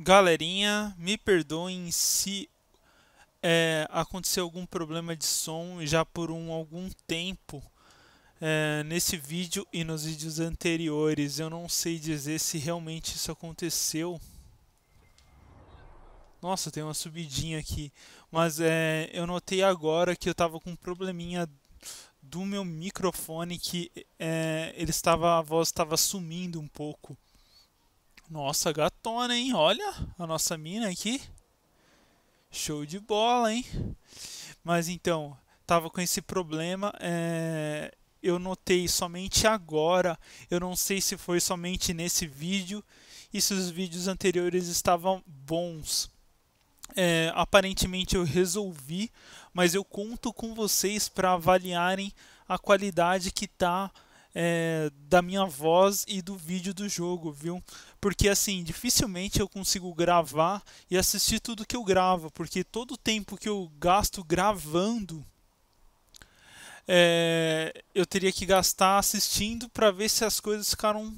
Galerinha, me perdoem se é, aconteceu algum problema de som já por um, algum tempo é, nesse vídeo e nos vídeos anteriores. Eu não sei dizer se realmente isso aconteceu. Nossa, tem uma subidinha aqui. Mas é, eu notei agora que eu estava com um probleminha do meu microfone que é, ele estava, a voz estava sumindo um pouco. Nossa, gatona, hein? Olha a nossa mina aqui. Show de bola, hein? Mas então, tava com esse problema. É... Eu notei somente agora. Eu não sei se foi somente nesse vídeo e se os vídeos anteriores estavam bons. É... aparentemente eu resolvi, mas eu conto com vocês para avaliarem a qualidade que está é, da minha voz e do vídeo do jogo, viu? Porque assim, dificilmente eu consigo gravar e assistir tudo que eu gravo, porque todo o tempo que eu gasto gravando, é, eu teria que gastar assistindo para ver se as coisas ficaram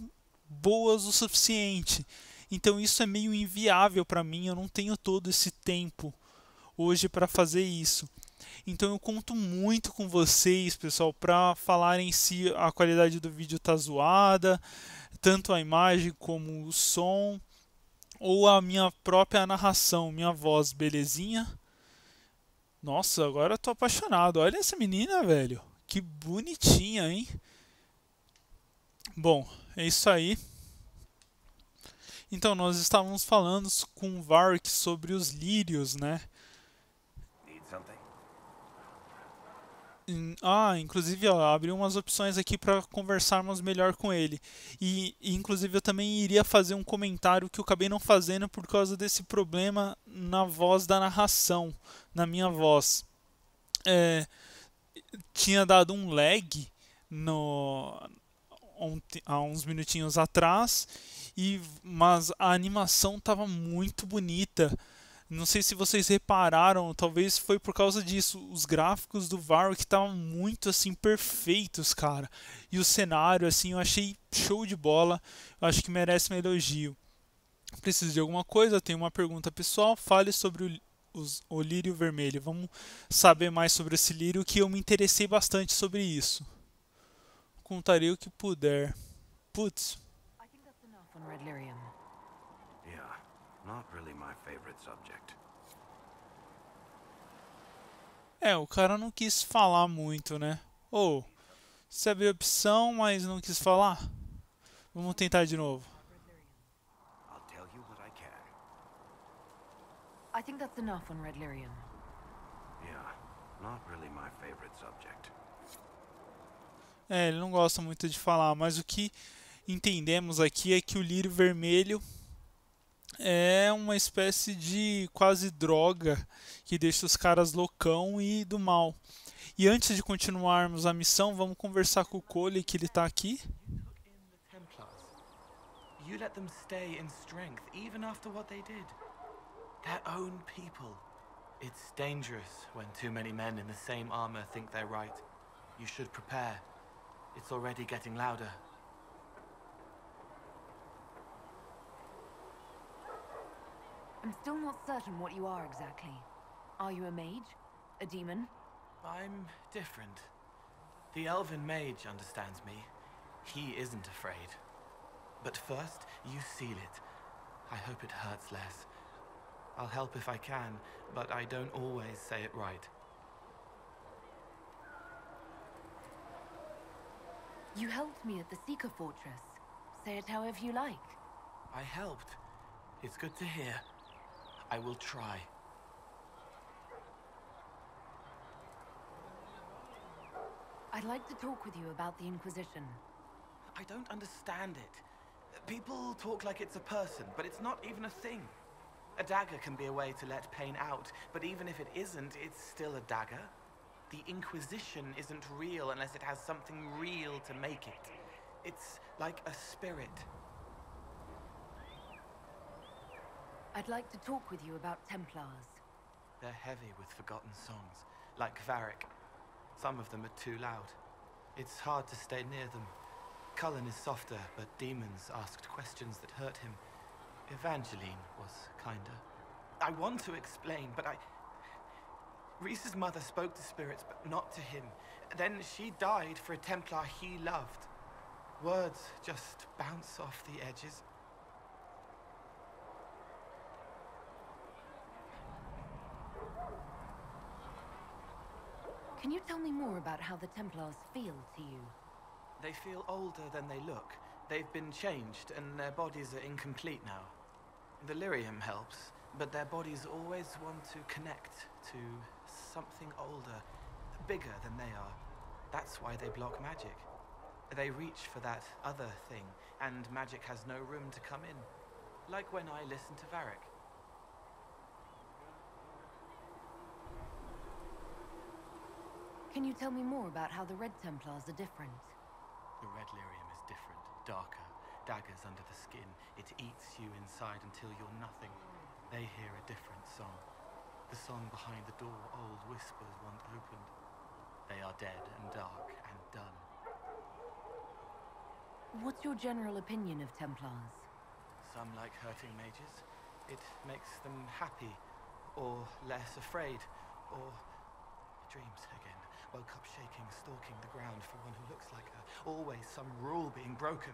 boas o suficiente. Então isso é meio inviável para mim, eu não tenho todo esse tempo hoje para fazer isso. Então eu conto muito com vocês, pessoal, para falarem se a qualidade do vídeo tá zoada, tanto a imagem como o som ou a minha própria narração, minha voz, belezinha? Nossa, agora eu tô apaixonado. Olha essa menina, velho. Que bonitinha, hein? Bom, é isso aí. Então, nós estávamos falando com o Varric sobre os lírios, né? Ah, inclusive, ó, abri umas opções aqui para conversarmos melhor com ele. E, e, inclusive, eu também iria fazer um comentário que eu acabei não fazendo por causa desse problema na voz da narração, na minha voz. É, tinha dado um lag no, ontem, há uns minutinhos atrás, e, mas a animação estava muito bonita. Não sei se vocês repararam, talvez foi por causa disso. Os gráficos do Varwick estavam muito assim perfeitos, cara. E o cenário, assim, eu achei show de bola. Eu acho que merece um elogio. Preciso de alguma coisa? Tenho uma pergunta pessoal. Fale sobre o os, o lírio vermelho. Vamos saber mais sobre esse lírio, que eu me interessei bastante sobre isso. Contarei o que puder. Putz. I think that's Red Lyrium. Really é, o cara não quis falar muito, né? Ou, oh, você abriu opção, mas não quis falar? Vamos tentar de novo. I'll tell you what I can. I think that's enough on Red Lyrian. Yeah, not really my favorite subject. É, ele não gosta muito de falar, mas o que entendemos aqui é que o lírio vermelho é uma espécie de quase droga que deixa os caras loucão e do mal. E antes de continuarmos a missão, vamos conversar com o Cole que ele está aqui. You let them stay in strength even after what they did. Their own people. It's dangerous when too many men in the same armor think they're right. You should prepare. It's already getting louder. I'm still not certain what you are exactly. Are you a mage? A demon? I'm different. The elven mage understands me. He isn't afraid. But first, you seal it. I hope it hurts less. I'll help if I can, but I don't always say it right. You helped me at the Seeker Fortress. Say it however you like. I helped. It's good to hear. I will try. I'd like to talk with you about the Inquisition. I don't understand it. People talk like it's a person, but it's not even a thing. A dagger can be a way to let pain out, but even if it isn't, it's still a dagger. The Inquisition isn't real unless it has something real to make it. It's like a spirit. I'd like to talk with you about Templars. They're heavy with forgotten songs, like Varick. Some of them are too loud. It's hard to stay near them. Cullen is softer, but demons asked questions that hurt him. Evangeline was kinder. I want to explain, but I... Reese's mother spoke to spirits, but not to him. Then she died for a Templar he loved. Words just bounce off the edges. Can you tell me more about how the Templars feel to you? They feel older than they look. They've been changed, and their bodies are incomplete now. The Lyrium helps, but their bodies always want to connect to something older, bigger than they are. That's why they block magic. They reach for that other thing, and magic has no room to come in. Like when I listen to Varric. Can you tell me more about how the Red Templars are different? The Red Lyrium is different, darker, daggers under the skin. It eats you inside until you're nothing. They hear a different song. The song behind the door old whispers once opened. They are dead and dark and done. What's your general opinion of Templars? Some like hurting mages. It makes them happy, or less afraid, or dreams Woke up shaking, stalking the ground for one who looks like her. Always some rule being broken.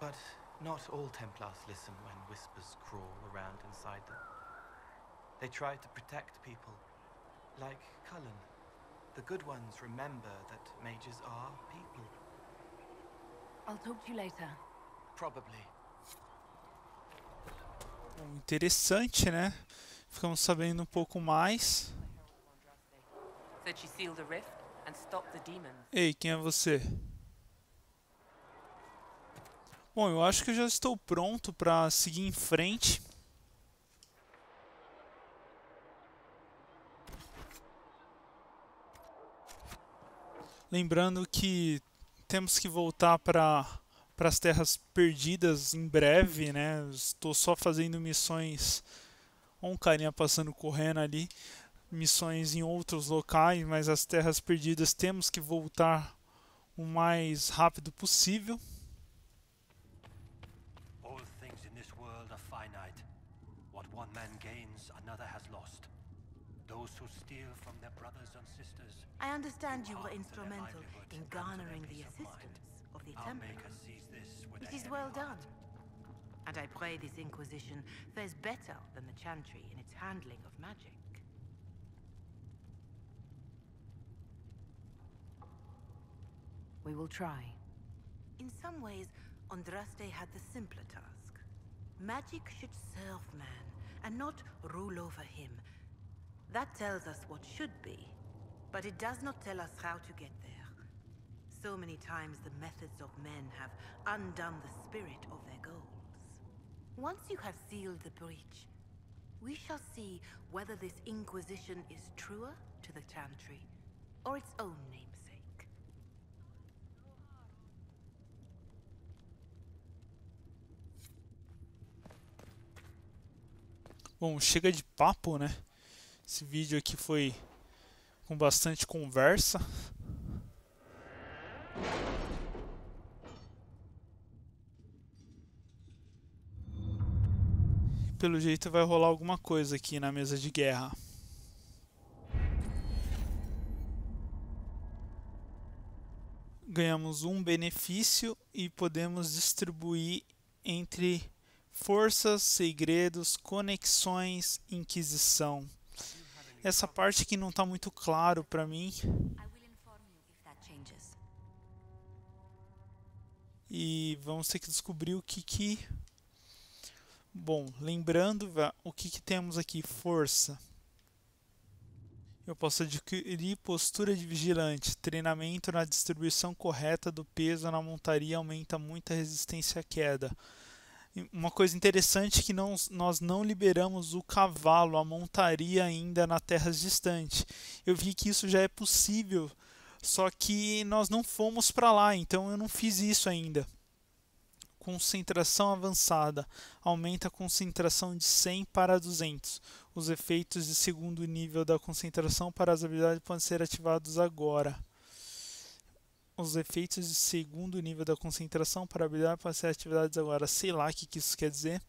But not all Templars listen when whispers crawl around inside them. They try to protect people, like Cullen. The good ones remember that mages are people. I'll talk to you later. Probably. Bom, interessante, né? Ficamos sabendo um pouco mais. Ei, quem é você? Bom, eu acho que eu já estou pronto para seguir em frente. Lembrando que temos que voltar para para as terras perdidas em breve, né? Estou só fazendo missões. Olha um carinha passando correndo ali missões em outros locais, mas as terras perdidas temos que voltar o mais rápido possível. All things in this world are finite. What one man gains, another has lost. Those who steal from their brothers and sisters. I understand you were instrumental in garnering the assistance of the Templars. It is well done. And I pray this Inquisition fares better than the Chantry in its handling of magic. We will try. In some ways, Andraste had the simpler task. Magic should serve man, and not rule over him. That tells us what should be, but it does not tell us how to get there. So many times the methods of men have undone the spirit of their goals. Once you have sealed the breach, we shall see whether this Inquisition is truer to the Chantry, or its own name. Bom, chega de papo, né? Esse vídeo aqui foi com bastante conversa. Pelo jeito vai rolar alguma coisa aqui na mesa de guerra. Ganhamos um benefício e podemos distribuir entre Forças, segredos, conexões, Inquisição. Essa parte que não está muito claro para mim. E vamos ter que descobrir o que que... Bom, lembrando o que que temos aqui. Força. Eu posso adquirir postura de vigilante. Treinamento na distribuição correta do peso na montaria aumenta muito a resistência à queda. Uma coisa interessante é que não, nós não liberamos o cavalo, a montaria ainda na terras distante. Eu vi que isso já é possível, só que nós não fomos para lá, então eu não fiz isso ainda. Concentração avançada. Aumenta a concentração de 100 para 200. Os efeitos de segundo nível da concentração para as habilidades podem ser ativados agora os efeitos de segundo nível da concentração para habilitar para ser atividades agora. Sei lá o que, que isso quer dizer.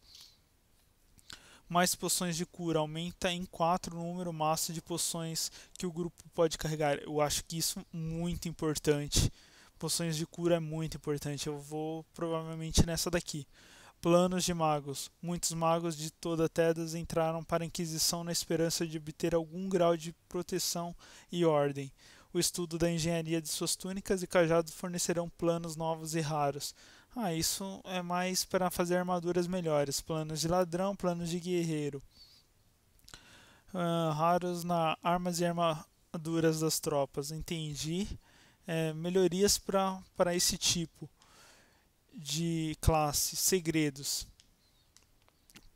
Mais poções de cura. Aumenta em 4 o número máximo de poções que o grupo pode carregar. Eu acho que isso é muito importante. Poções de cura é muito importante. Eu vou provavelmente nessa daqui. Planos de magos. Muitos magos de toda Tedas entraram para a Inquisição na esperança de obter algum grau de proteção e ordem. O estudo da engenharia de suas túnicas e cajados fornecerão planos novos e raros. Ah, isso é mais para fazer armaduras melhores. Planos de ladrão, planos de guerreiro. Uh, raros na armas e armaduras das tropas. Entendi. É, melhorias para esse tipo de classe. Segredos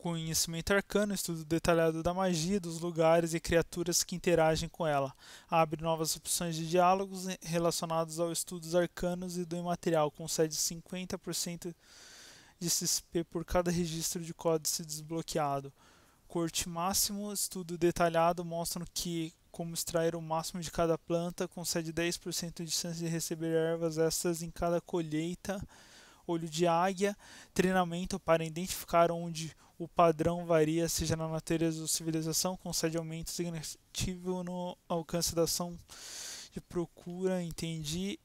conhecimento arcano, estudo detalhado da magia, dos lugares e criaturas que interagem com ela. Abre novas opções de diálogos relacionados aos estudos arcanos e do imaterial, concede 50% de XP por cada registro de códice desbloqueado. Corte máximo, estudo detalhado mostram que como extrair o máximo de cada planta, concede 10% de chance de receber ervas essas em cada colheita. Olho de águia, treinamento para identificar onde o padrão varia, seja na natureza ou civilização, concede aumento significativo no alcance da ação de procura. Entendi.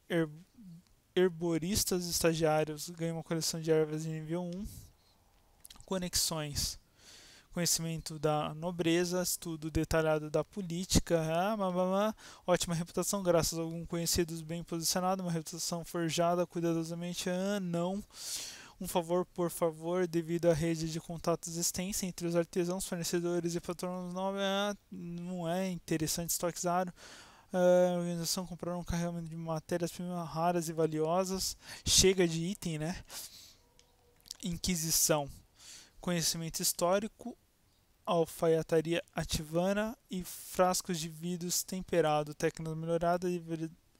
herboristas estagiários ganham uma coleção de ervas de nível 1. Conexões. Conhecimento da nobreza, estudo detalhado da política, ah, blá, blá, blá. ótima reputação, graças a algum conhecido bem posicionado, uma reputação forjada cuidadosamente, ah, não um favor por favor devido à rede de contatos extensa entre os artesãos, fornecedores e patronos não é, não é interessante estoquizar a organização comprar um carregamento de matérias-primas raras e valiosas chega de item, né? Inquisição conhecimento histórico alfaiataria ativana e frascos de vidros temperado, técnicas melhoradas e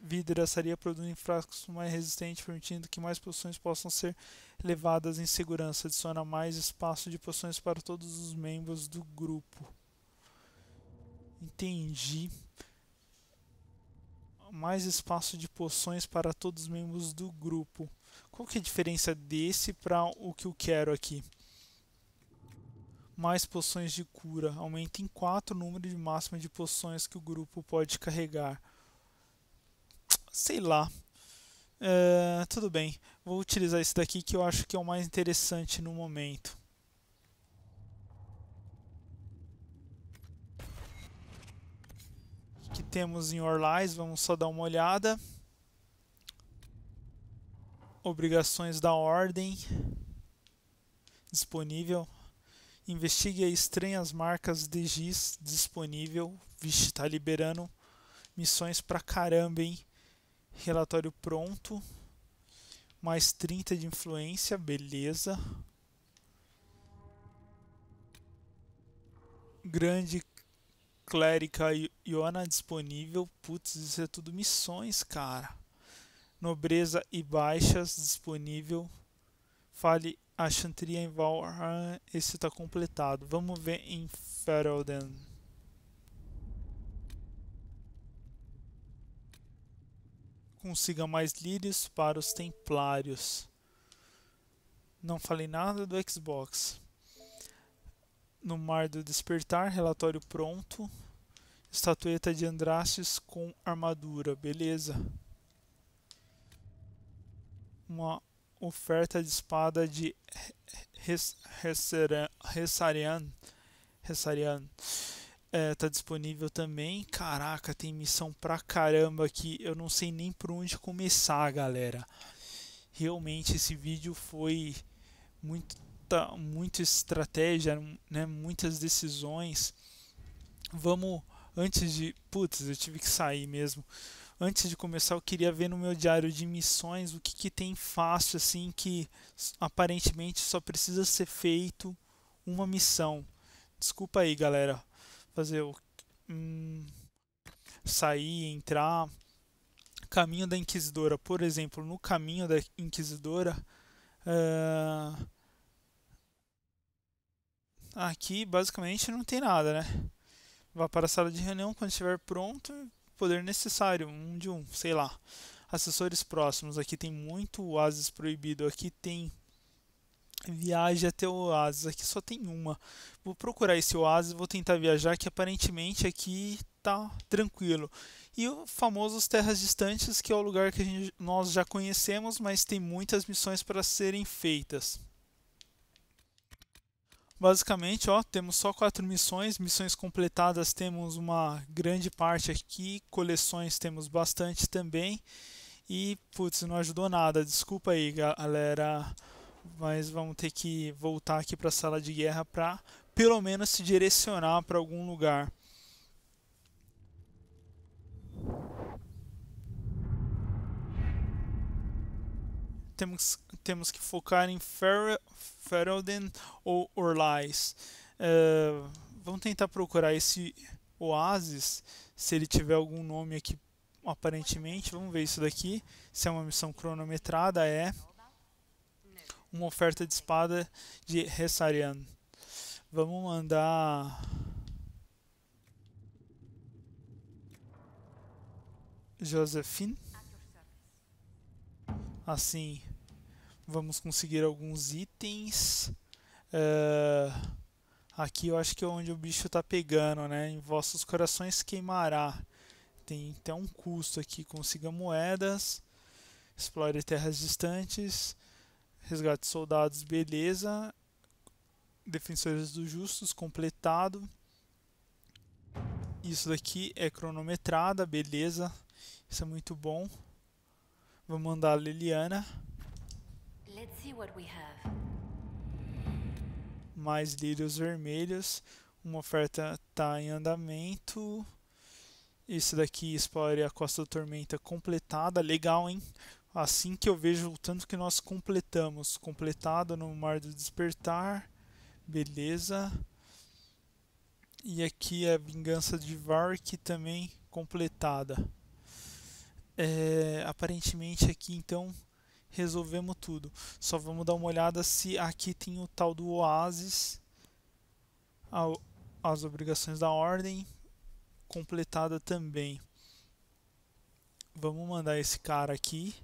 vidraçaria produzindo frascos mais resistentes, permitindo que mais poções possam ser levadas em segurança. Adiciona mais espaço de poções para todos os membros do grupo. Entendi. Mais espaço de poções para todos os membros do grupo. Qual que é a diferença desse para o que eu quero aqui? Mais poções de cura. Aumenta em 4 o número de máximo de poções que o grupo pode carregar sei lá. É, tudo bem, vou utilizar esse daqui que eu acho que é o mais interessante no momento. O que temos em Orlais? Vamos só dar uma olhada. Obrigações da Ordem disponível. Investigue estranhas marcas de giz disponível. Vixe, tá liberando missões pra caramba, hein? Relatório pronto. Mais 30 de influência, beleza. Grande clérica Iona disponível. Putz, isso é tudo missões, cara. Nobreza e baixas disponível. Fale a Chantria em Valhalla. Esse está completado. Vamos ver em Ferelden. consiga mais lírios para os templários. Não falei nada do Xbox. No Mar do Despertar, relatório pronto. Estatueta de Andrastes com armadura, beleza. Uma oferta de espada de Ressarian. Hes é, tá disponível também. Caraca, tem missão pra caramba que eu não sei nem por onde começar, galera. Realmente esse vídeo foi muita, muita estratégia, né? muitas decisões. Vamos, antes de. Putz, eu tive que sair mesmo. Antes de começar, eu queria ver no meu diário de missões o que, que tem fácil, assim, que aparentemente só precisa ser feito uma missão. Desculpa aí, galera fazer o hum, sair, entrar. Caminho da Inquisidora, por exemplo, no caminho da Inquisidora, uh, aqui basicamente não tem nada, né? Vá para a sala de reunião quando estiver pronto, poder necessário, um de um, sei lá. Assessores próximos, aqui tem muito oásis proibido, aqui tem Viaje até o oásis. Aqui só tem uma. Vou procurar esse oásis, vou tentar viajar, que aparentemente aqui tá tranquilo. E o famoso Terras Distantes, que é o lugar que gente, nós já conhecemos, mas tem muitas missões para serem feitas. Basicamente, ó, temos só quatro missões. Missões completadas temos uma grande parte aqui. Coleções temos bastante também. E, putz, não ajudou nada. Desculpa aí, galera mas vamos ter que voltar aqui para a sala de guerra para pelo menos se direcionar para algum lugar. Temos, temos que focar em Ferelden ou Orlais. Uh, vamos tentar procurar esse oásis, se ele tiver algum nome aqui aparentemente. Vamos ver isso daqui, se é uma missão cronometrada, é uma oferta de espada de Ressarian. Vamos mandar. Josephine. Assim, vamos conseguir alguns itens. Uh, aqui eu acho que é onde o bicho tá pegando, né? Em vossos corações queimará. Tem até um custo aqui. Consiga moedas. Explore terras distantes resgate de soldados, beleza. Defensores dos Justos, completado. Isso daqui é cronometrada, beleza. Isso é muito bom. Vou mandar a Liliana. Mais lírios vermelhos. Uma oferta está em andamento. Isso daqui explora a Costa da Tormenta completada. Legal, hein? assim que eu vejo o tanto que nós completamos. Completado no Mar do Despertar. Beleza. E aqui é a Vingança de Vark também completada. É, aparentemente aqui então resolvemos tudo. Só vamos dar uma olhada se aqui tem o tal do Oasis. As obrigações da ordem completada também. Vamos mandar esse cara aqui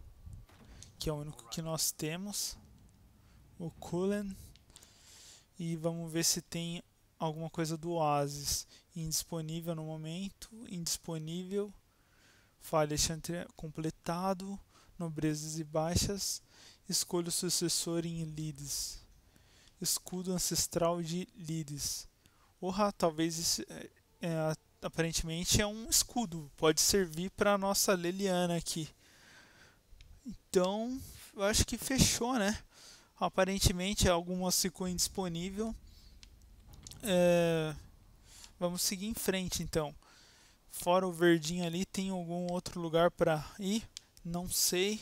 que é o único que nós temos. O Cullen. E vamos ver se tem alguma coisa do Oasis. Indisponível no momento. Indisponível. Falha chantre completado. Nobrezas e baixas. Escolha o sucessor em Lides. Escudo ancestral de Lides. Orra, talvez isso, é, é, aparentemente é um escudo. Pode servir para a nossa Leliana aqui. Então, eu acho que fechou, né? Aparentemente, algumas ficou indisponível. É... Vamos seguir em frente, então. Fora o verdinho ali, tem algum outro lugar para ir? Não sei.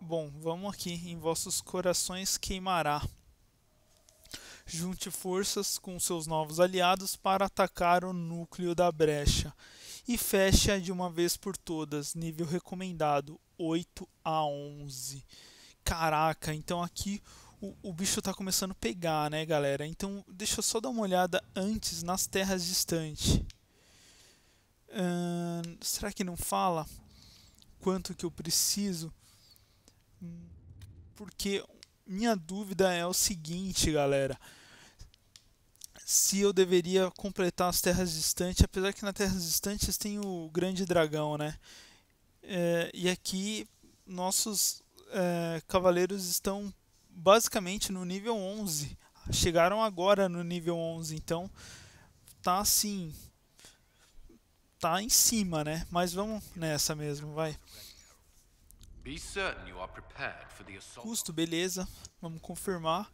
Bom, vamos aqui. Em vossos corações queimará. Junte forças com seus novos aliados para atacar o núcleo da brecha e fecha de uma vez por todas, nível recomendado 8 a 11. Caraca, então aqui o, o bicho está começando a pegar, né, galera? Então deixa eu só dar uma olhada antes nas terras distantes. Hum, será que não fala quanto que eu preciso? Hum, porque minha dúvida é o seguinte, galera se eu deveria completar as terras distantes, apesar que nas terras distantes tem o grande dragão, né? É, e aqui nossos é, cavaleiros estão basicamente no nível 11. Chegaram agora no nível 11, então tá assim, tá em cima, né? Mas vamos nessa mesmo, vai. Custo, beleza. Vamos confirmar.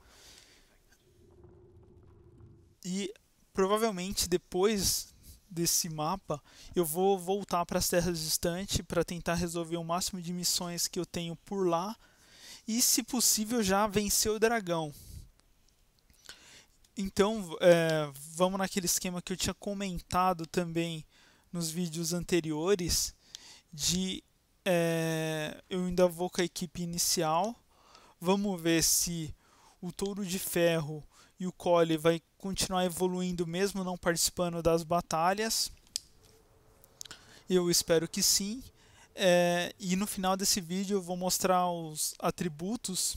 E provavelmente depois desse mapa, eu vou voltar para as terras distantes para tentar resolver o máximo de missões que eu tenho por lá e, se possível, já vencer o dragão. Então, é, vamos naquele esquema que eu tinha comentado também nos vídeos anteriores, de é, eu ainda vou com a equipe inicial, vamos ver se o Touro de Ferro e o Cole vai continuar evoluindo mesmo não participando das batalhas. Eu espero que sim. É, e no final desse vídeo eu vou mostrar os atributos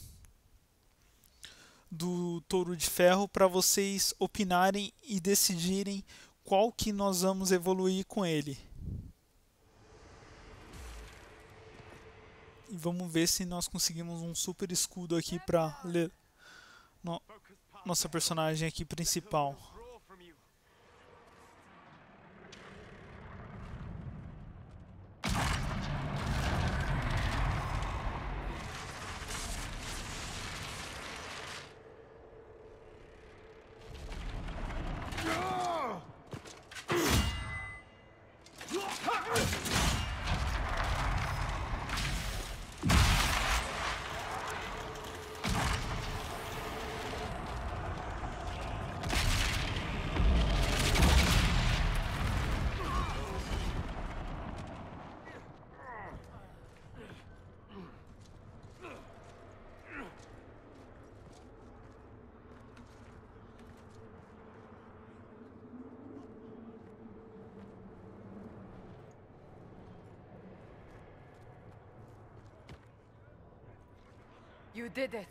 do Touro de Ferro para vocês opinarem e decidirem qual que nós vamos evoluir com ele. E vamos ver se nós conseguimos um super escudo aqui para nossa personagem aqui principal. You did it.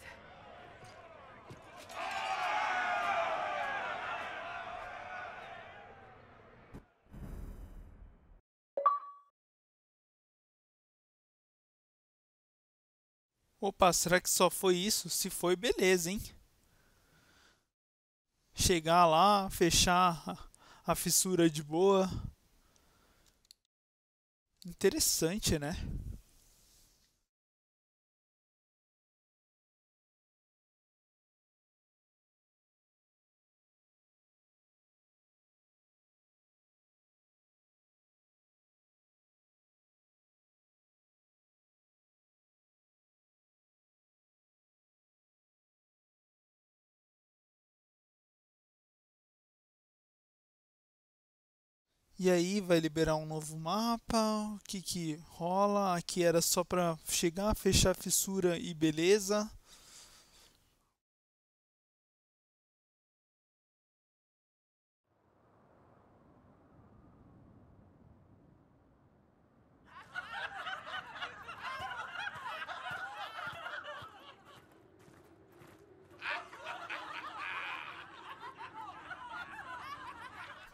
Opa, será que só foi isso? Se foi, beleza, hein? Chegar lá, fechar a fissura de boa. Interessante, né? E aí vai liberar um novo mapa, o que que rola? Aqui era só para chegar, fechar a fissura e beleza.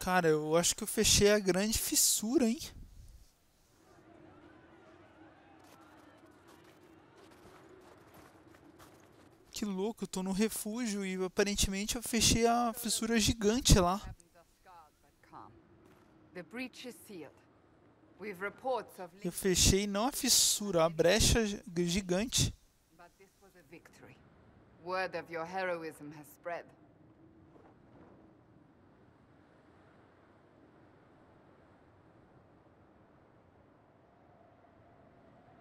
Cara, eu acho que eu fechei a grande fissura, hein? Que louco, eu tô no refúgio e aparentemente eu fechei a fissura gigante lá. Eu fechei não a fissura, a brecha gigante. palavra of your heroísmo se spread.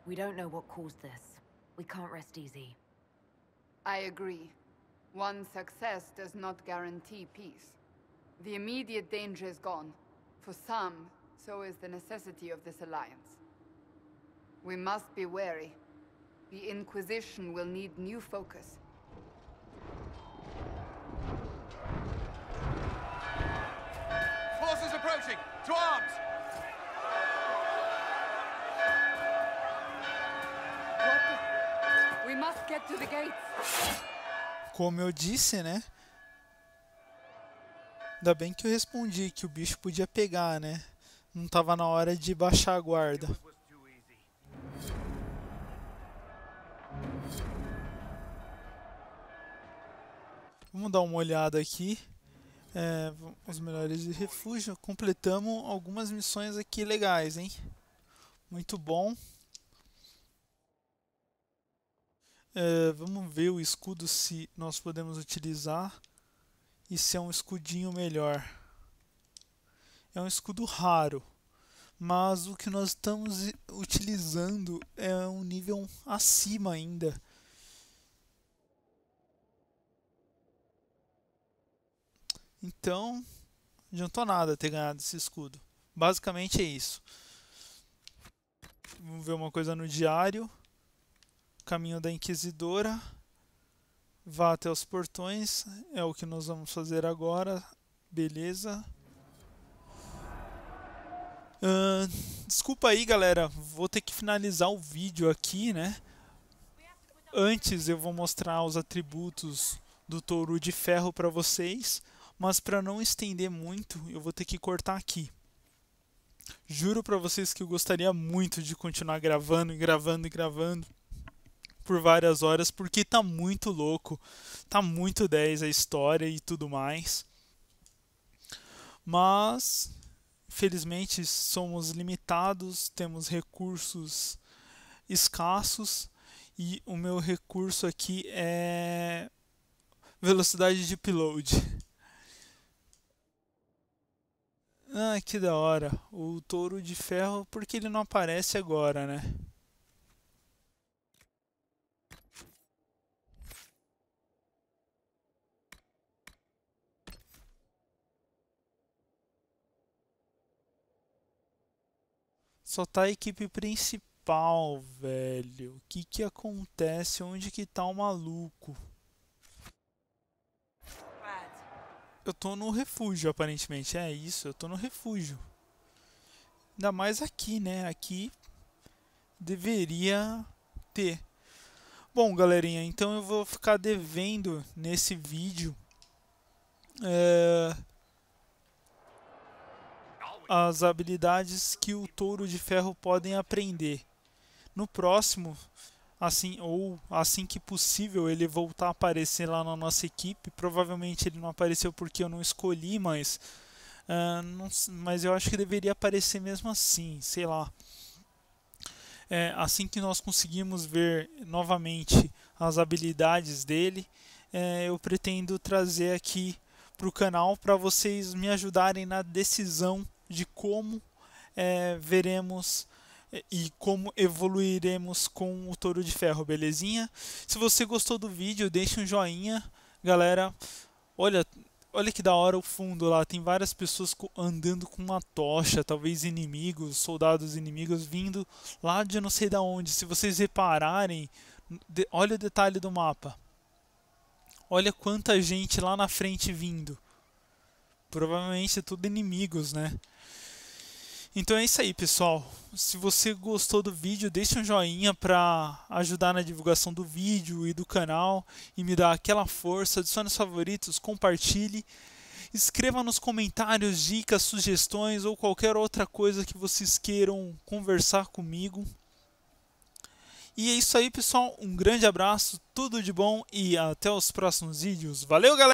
We don't know what caused this. We can't rest easy. I agree. One success does not guarantee peace. The immediate danger is gone. For some, so is the necessity of this alliance. We must be wary. The Inquisition will need new focus. Forces approaching! To arms! Como eu disse, né? Ainda bem que eu respondi que o bicho podia pegar, né? Não tava na hora de baixar a guarda. Vamos dar uma olhada aqui. É, os melhores de refúgio. Completamos algumas missões aqui legais, hein? Muito bom. Eh, vamos ver o escudo se nós podemos utilizar e se é um escudinho melhor. É um escudo raro, mas o que nós estamos utilizando é um nível acima ainda. Então, não adiantou nada ter ganhado esse escudo. Basicamente é isso. Vamos ver uma coisa no diário caminho da Inquisidora, vá até os portões, é o que nós vamos fazer agora, beleza? Uh, desculpa aí, galera, vou ter que finalizar o vídeo aqui, né? Antes eu vou mostrar os atributos do touro de ferro para vocês, mas para não estender muito, eu vou ter que cortar aqui. Juro para vocês que eu gostaria muito de continuar gravando e gravando e gravando por várias horas porque tá muito louco, tá muito 10 a história e tudo mais. Mas felizmente somos limitados, temos recursos escassos e o meu recurso aqui é velocidade de upload. Ah, que da hora. O touro de ferro, porque ele não aparece agora, né? Só tá a equipe principal, velho. O que que acontece? Onde que tá o maluco? Eu tô no refúgio, aparentemente. É isso, eu tô no refúgio. Ainda mais aqui, né? Aqui deveria ter. Bom, galerinha, então eu vou ficar devendo nesse vídeo. É as habilidades que o touro de ferro podem aprender. No próximo, assim ou assim que possível, ele voltar a aparecer lá na nossa equipe. Provavelmente ele não apareceu porque eu não escolhi, mas uh, não, mas eu acho que deveria aparecer mesmo assim, sei lá. É, assim que nós conseguimos ver novamente as habilidades dele, é, eu pretendo trazer aqui para o canal para vocês me ajudarem na decisão de como é, veremos é, e como evoluiremos com o Touro de Ferro, belezinha? Se você gostou do vídeo, deixe um joinha, galera. Olha, olha que da hora o fundo lá, tem várias pessoas andando com uma tocha, talvez inimigos, soldados inimigos vindo lá de não sei da onde. Se vocês repararem, olha o detalhe do mapa. Olha quanta gente lá na frente vindo. Provavelmente tudo inimigos, né? Então é isso aí, pessoal. Se você gostou do vídeo, deixe um joinha para ajudar na divulgação do vídeo e do canal e me dar aquela força. Adicione os favoritos, compartilhe. Escreva nos comentários dicas, sugestões ou qualquer outra coisa que vocês queiram conversar comigo. E é isso aí, pessoal. Um grande abraço, tudo de bom e até os próximos vídeos. Valeu, galera!